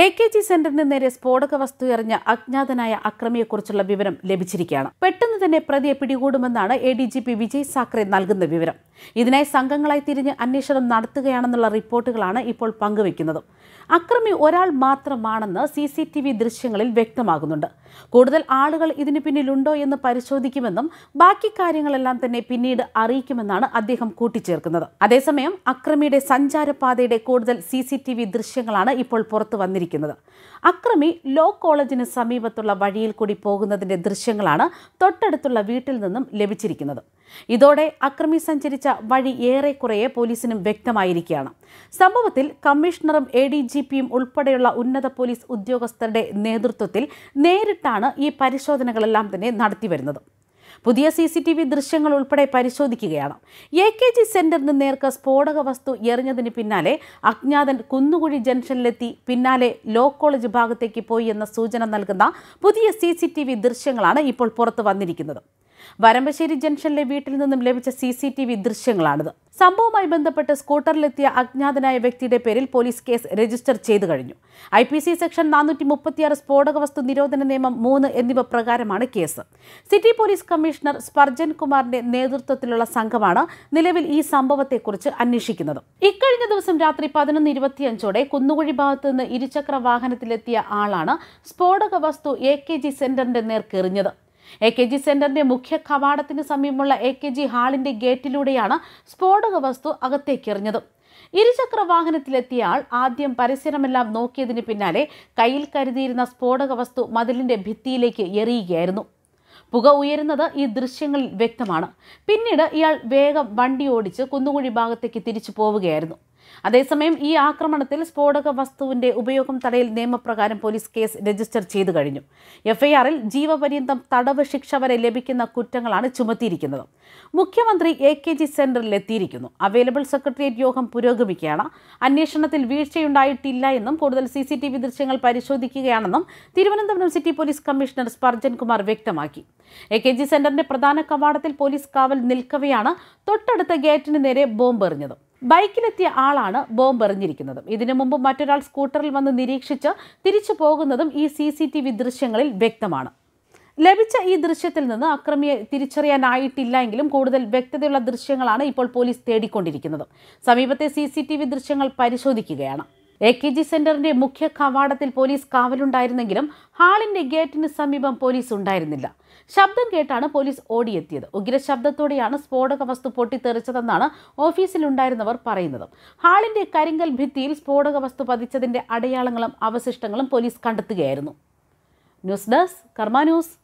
A K G സെന്ററിന് നേരെ സ്ഫോടക വസ്തു എറിഞ്ഞ അജ്ഞാതനായ അക്രമിയെക്കുറിച്ചുള്ള വിവരം ലഭിച്ചിരിക്കുകയാണ് പെട്ടെന്ന് തന്നെ പ്രതിയെ പിടികൂടുമെന്നാണ് A D G P Vijay Sakhare നൽകുന്ന വിവരം ഇതിനായി സംഘങ്ങളായി തിരിഞ്ഞ് അന്വേഷണം നടത്തുകയാണെന്നുള്ള റിപ്പോർട്ടുകളാണ് ഇപ്പോൾ പങ്കുവയ്ക്കുന്നത് അക്രമി ഒരാൾ മാത്രമാണെന്ന് സി സി ടി വി ദൃശ്യങ്ങളിൽ വ്യക്തമാകുന്നുണ്ട് കൂടുതൽ ആളുകൾ ഇതിനു പിന്നിലുണ്ടോ എന്ന് പരിശോധിക്കുമെന്നും ബാക്കി കാര്യങ്ങളെല്ലാം തന്നെ പിന്നീട് അറിയിക്കുമെന്നാണ് അദ്ദേഹം കൂട്ടിച്ചേർക്കുന്നത് അതേസമയം അക്രമിയുടെ സഞ്ചാരപാതയുടെ കൂടുതൽ സി സി ടി വി ദൃശ്യങ്ങളാണ് ഇപ്പോൾ പുറത്തു വന്നിരിക്കുന്നത് അക്രമി ലോ കോളേജിന് സമീപത്തുള്ള വഴിയിൽ കൂടി പോകുന്നതിന്റെ ദൃശ്യങ്ങളാണ് തൊട്ടടുത്തുള്ള വീട്ടിൽ നിന്നും ലഭിച്ചിരിക്കുന്നത് ഇതോടെ അക്രമി സഞ്ചരിച്ച വഴി ഏറെക്കുറെ പോലീസിനും വ്യക്തമായിരിക്കുകയാണ് സംഭവത്തിൽ കമ്മീഷണറും എ ഡി ജി പിയും ഉൾപ്പെടെയുള്ള ഉന്നത പോലീസ് ഉദ്യോഗസ്ഥരുടെ നേതൃത്വത്തിൽ നേരിട്ടാണ് ഈ പരിശോധനകളെല്ലാം തന്നെ നടത്തിവരുന്നത് പുതിയ സി സി ടി വി ദൃശ്യങ്ങൾ ഉൾപ്പെടെ പരിശോധിക്കുകയാണ് എ കെ ജി സെന്ററിന് നേർക്ക് സ്ഫോടക വസ്തു എറിഞ്ഞതിന് പിന്നാലെ അജ്ഞാതൻ കുന്നുകുഴി ജംഗ്ഷനിലെത്തി പിന്നാലെ ലോ കോളേജ് ഭാഗത്തേക്ക് പോയി എന്ന സൂചന നൽകുന്ന പുതിയ സി സി ടി വി ദൃശ്യങ്ങളാണ് ഇപ്പോൾ പുറത്തു വന്നിരിക്കുന്നത് വരമ്പശ്ശേരി ജംഗ്ഷനിലെ വീട്ടിൽ നിന്നും ലഭിച്ച സി സി ടി വി ദൃശ്യങ്ങളാണിത് സംഭവവുമായി ബന്ധപ്പെട്ട് സ്കൂട്ടറിലെത്തിയ അജ്ഞാതനായ വ്യക്തിയുടെ പേരിൽ പോലീസ് കേസ് രജിസ്റ്റർ ചെയ്തു കഴിഞ്ഞു ഐ പി സി സെക്ഷൻ നാനൂറ്റി മുപ്പത്തിയാറ് സ്ഫോടക വസ്തു നിരോധന നിയമം മൂന്ന് എന്നിവ പ്രകാരമാണ് case city police commissioner Spurgeon കുമാറിന്റെ നേതൃത്വത്തിലുള്ള സംഘമാണ് നിലവിൽ ഈ സംഭവത്തെക്കുറിച്ച് അന്വേഷിക്കുന്നത് ഇക്കഴിഞ്ഞ ദിവസം രാത്രി പതിനൊന്ന് ഇരുപത്തിയഞ്ചോടെ കുന്നുകുഴി ഭാഗത്ത് നിന്ന് ഇരുചക്ര വാഹനത്തിലെത്തിയ ആളാണ് സ്ഫോടക വസ്തു എ കെ ജി സെന്ററിന്റെ നേർക്കെറിഞ്ഞത് എ കെ ജി സെന്ററിന്റെ മുഖ്യ കവാടത്തിന് സമീപമുള്ള എ കെ ജി ഹാളിന്റെ ഗേറ്റിലൂടെയാണ് സ്ഫോടക വസ്തു അകത്തേക്കെറിഞ്ഞത് ഇരുചക്ര വാഹനത്തിലെത്തിയ ആൾ ആദ്യം പരിസരമെല്ലാം നോക്കിയതിന് പിന്നാലെ കയ്യിൽ കരുതിയിരുന്ന സ്ഫോടക വസ്തു മതിലിന്റെ ഭിത്തിയിലേക്ക് എറിയുകയായിരുന്നു പുക ഉയരുന്നത് ഈ ദൃശ്യങ്ങളിൽ വ്യക്തമാണ് പിന്നീട് ഇയാൾ വേഗം വണ്ടി ഓടിച്ച് കുന്നുകുഴി ഭാഗത്തേക്ക് തിരിച്ചു പോവുകയായിരുന്നു അതേസമയം ഈ ആക്രമണത്തിൽ സ്ഫോടക വസ്തുവിന്റെ ഉപയോഗം തടയൽ നിയമപ്രകാരം പോലീസ് കേസ് രജിസ്റ്റർ ചെയ്തു കഴിഞ്ഞു എഫ്ഐആറിൽ ജീവപര്യന്തം തടവ് ശിക്ഷ വരെ ലഭിക്കുന്ന കുറ്റങ്ങളാണ് ചുമത്തിയിരിക്കുന്നത് മുഖ്യമന്ത്രി എ കെ ജി സെന്ററിൽ എത്തിയിരിക്കുന്നു അവൈലബിൾ സെക്രട്ടേറിയറ്റ് യോഗം പുരോഗമിക്കുകയാണ് അന്വേഷണത്തിൽ വീഴ്ചയുണ്ടായിട്ടില്ല എന്നും കൂടുതൽ സി സി ടി വി ദൃശ്യങ്ങൾ പരിശോധിക്കുകയാണെന്നും Thiruvananthapuram city police commissioner Spurgeon Kumar വ്യക്തമാക്കി എ കെ ജി സെന്ററിന്റെ പ്രധാന കവാടത്തിൽ പോലീസ് കാവൽ നിൽക്കവെയാണ് തൊട്ടടുത്ത ഗേറ്റിന് നേരെ ബോംബെറിഞ്ഞത് ബൈക്കിലെത്തിയ ആളാണ് ബോംബ് എറിഞ്ഞിരിക്കുന്നതും ഇതിനു മുമ്പ് മറ്റൊരാൾ സ്കൂട്ടറിൽ വന്ന് നിരീക്ഷിച്ച് തിരിച്ചു പോകുന്നതും ഈ സി സി ടി വി ദൃശ്യങ്ങളിൽ വ്യക്തമാണ് ലഭിച്ച ഈ ദൃശ്യത്തിൽ നിന്ന് അക്രമിയെ തിരിച്ചറിയാനായിട്ടില്ലെങ്കിലും കൂടുതൽ വ്യക്തതയുള്ള ദൃശ്യങ്ങളാണ് ഇപ്പോൾ പോലീസ് തേടിക്കൊണ്ടിരിക്കുന്നത് സമീപത്തെ സി ദൃശ്യങ്ങൾ പരിശോധിക്കുകയാണ് എ കെ ജി സെന്ററിന്റെ മുഖ്യ കവാടത്തിൽ പോലീസ് കാവലുണ്ടായിരുന്നെങ്കിലും ഹാളിന്റെ ഗേറ്റിന് സമീപം പോലീസ് ഉണ്ടായിരുന്നില്ല ശബ്ദം കേട്ടാണ് പോലീസ് ഓടിയെത്തിയത് ഉഗ്ര ശബ്ദത്തോടെയാണ് സ്ഫോടക വസ്തു പൊട്ടിത്തെറിച്ചതെന്നാണ് ഓഫീസിലുണ്ടായിരുന്നവർ പറയുന്നത് ഹാളിന്റെ കരിങ്കൽ ഭിത്തിയിൽ സ്ഫോടക വസ്തു പതിച്ചതിന്റെ അടയാളങ്ങളും അവശിഷ്ടങ്ങളും പോലീസ് കണ്ടെത്തുകയായിരുന്നു ന്യൂസ് ഡെസ്ക് കർമാ ന്യൂസ്